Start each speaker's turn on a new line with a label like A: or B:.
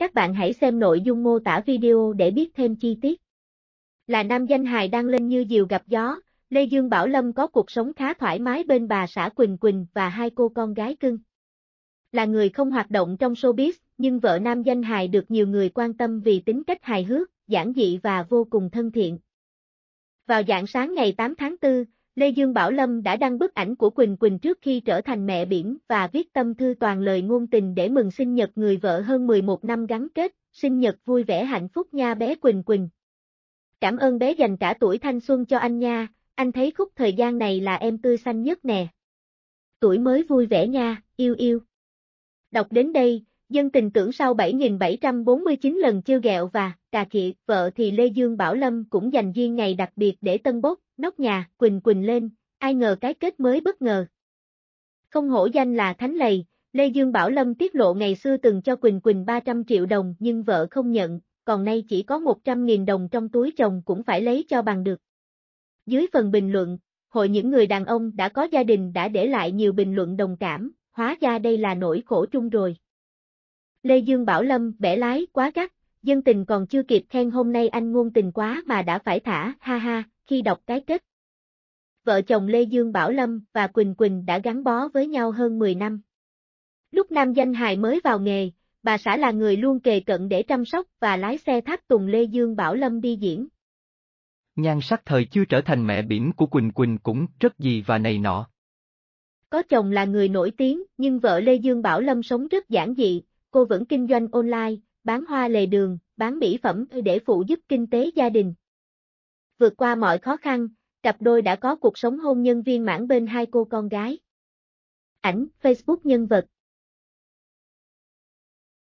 A: Các bạn hãy xem nội dung mô tả video để biết thêm chi tiết. Là nam danh hài đang lên như diều gặp gió, Lê Dương Bảo Lâm có cuộc sống khá thoải mái bên bà xã Quỳnh Quỳnh và hai cô con gái cưng. Là người không hoạt động trong showbiz, nhưng vợ nam danh hài được nhiều người quan tâm vì tính cách hài hước, giản dị và vô cùng thân thiện. Vào dạng sáng ngày 8 tháng 4, Lê Dương Bảo Lâm đã đăng bức ảnh của Quỳnh Quỳnh trước khi trở thành mẹ biển và viết tâm thư toàn lời ngôn tình để mừng sinh nhật người vợ hơn 11 năm gắn kết, sinh nhật vui vẻ hạnh phúc nha bé Quỳnh Quỳnh. Cảm ơn bé dành cả tuổi thanh xuân cho anh nha, anh thấy khúc thời gian này là em tươi xanh nhất nè. Tuổi mới vui vẻ nha, yêu yêu. Đọc đến đây, Dân tình tưởng sau 7.749 lần chiêu ghẹo và cà khịa, vợ thì Lê Dương Bảo Lâm cũng dành riêng ngày đặc biệt để tân bốc, nóc nhà, quỳnh quỳnh lên, ai ngờ cái kết mới bất ngờ. Không hổ danh là Thánh Lầy, Lê Dương Bảo Lâm tiết lộ ngày xưa từng cho Quỳnh Quỳnh 300 triệu đồng nhưng vợ không nhận, còn nay chỉ có 100.000 đồng trong túi chồng cũng phải lấy cho bằng được. Dưới phần bình luận, hội những người đàn ông đã có gia đình đã để lại nhiều bình luận đồng cảm, hóa ra đây là nỗi khổ chung rồi. Lê Dương Bảo Lâm bẻ lái quá gắt, dân tình còn chưa kịp khen hôm nay anh ngôn tình quá mà đã phải thả, ha ha, khi đọc cái kết. Vợ chồng Lê Dương Bảo Lâm và Quỳnh Quỳnh đã gắn bó với nhau hơn 10 năm. Lúc nam danh hài mới vào nghề, bà xã là người luôn kề cận để chăm sóc và lái xe tháp tùng Lê Dương Bảo Lâm đi diễn. Nhan sắc thời chưa trở thành mẹ bỉm của Quỳnh Quỳnh cũng rất gì và này nọ. Có chồng là người nổi tiếng nhưng vợ Lê Dương Bảo Lâm sống rất giản dị, Cô vẫn kinh doanh online, bán hoa lề đường, bán mỹ phẩm để phụ giúp kinh tế gia đình. Vượt qua mọi khó khăn, cặp đôi đã có cuộc sống hôn nhân viên mãn bên hai cô con gái. Ảnh, Facebook nhân vật,